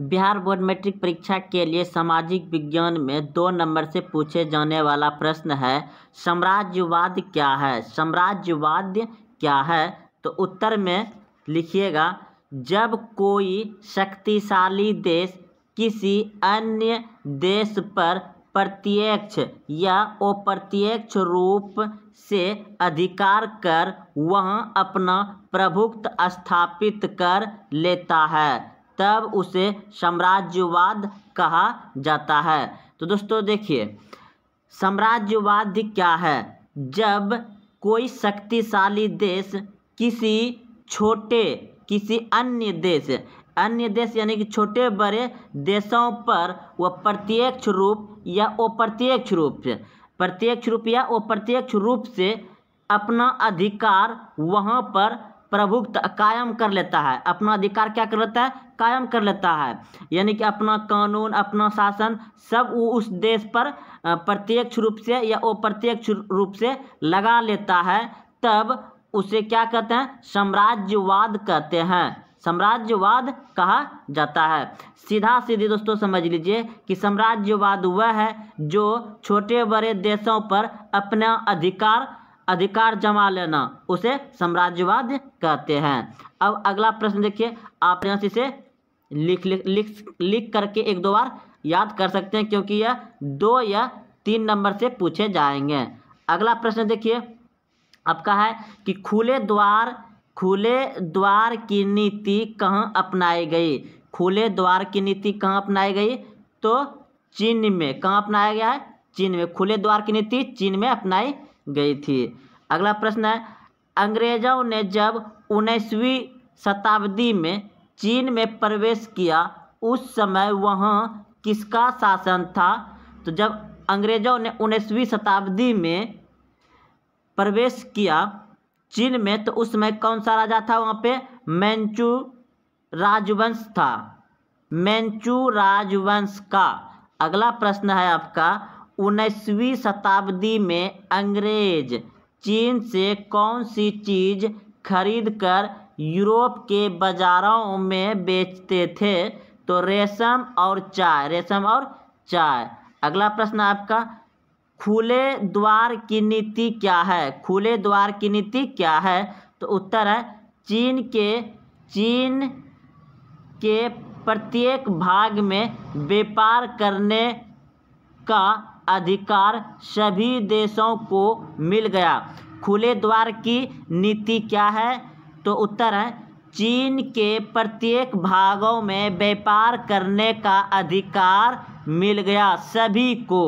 Bihar board matric परीक्षा के लिए सामाजिक विज्ञान में दो नंबर से पूछे जाने वाला प्रश्न है साम्राज्यवाद क्या है साम्राज्यवाद क्या है तो उत्तर में लिखिएगा जब कोई शक्तिशाली देश किसी अन्य देश पर प्रत्यक्ष या अप्रत्यक्ष रूप से अधिकार कर वह अपना प्रभुत्व स्थापित कर लेता है तब उसे साम्राज्यवाद कहा जाता है तो दोस्तों देखिए साम्राज्यवाद क्या है जब कोई शक्तिशाली देश किसी छोटे किसी अन्य देश अन्य देश यानी कि छोटे बड़े देशों पर वह प्रत्यक्ष रूप या अप्रत्यक्ष रूप से प्रत्यक्ष रूप या अप्रत्यक्ष रूप से अपना अधिकार वहाँ पर प्रभुत्व कायम कर लेता है अपना अधिकार क्या कर लेता है कायम कर लेता है यानी कि अपना कानून अपना शासन सब वो उस देश पर प्रत्यक्ष रूप से या अप्रत्यक्ष रूप से लगा लेता है तब उसे क्या कहते हैं साम्राज्यवाद कहते हैं साम्राज्यवाद कहा जाता है सीधा सीधे दोस्तों समझ लीजिए कि साम्राज्यवाद वह है जो छोटे बड़े देशों पर अपना अधिकार अधिकार जमा लेना उसे साम्राज्यवाद कहते हैं अब अगला प्रश्न देखिए आप यहाँ से लिख लिख लिख लिख करके एक दो बार याद कर सकते हैं क्योंकि यह दो या तीन नंबर से पूछे जाएंगे अगला प्रश्न देखिए आपका है कि खुले द्वार खुले द्वार की नीति कहाँ अपनाई गई खुले द्वार की नीति कहाँ अपनाई गई तो चीन में कहाँ अपनाया गया है चीन में खुले द्वार की नीति चीन में अपनाई गई थी अगला प्रश्न है अंग्रेजों ने जब उन्नीसवीं शताब्दी में चीन में प्रवेश किया उस समय वहाँ किसका शासन था तो जब अंग्रेजों ने उन्नीसवीं शताब्दी में प्रवेश किया चीन में तो उस समय कौन सा राजा था वहाँ पे मैंचू राजवंश था मैंचू राजवंश का अगला प्रश्न है आपका उन्नीसवीं शताब्दी में अंग्रेज चीन से कौन सी चीज खरीदकर यूरोप के बाजारों में बेचते थे तो रेशम और चाय रेशम और चाय अगला प्रश्न आपका खुले द्वार की नीति क्या है खुले द्वार की नीति क्या है तो उत्तर है चीन के चीन के प्रत्येक भाग में व्यापार करने का अधिकार सभी देशों को मिल गया खुले द्वार की नीति क्या है तो उत्तर है चीन के प्रत्येक भागों में व्यापार करने का अधिकार मिल गया सभी को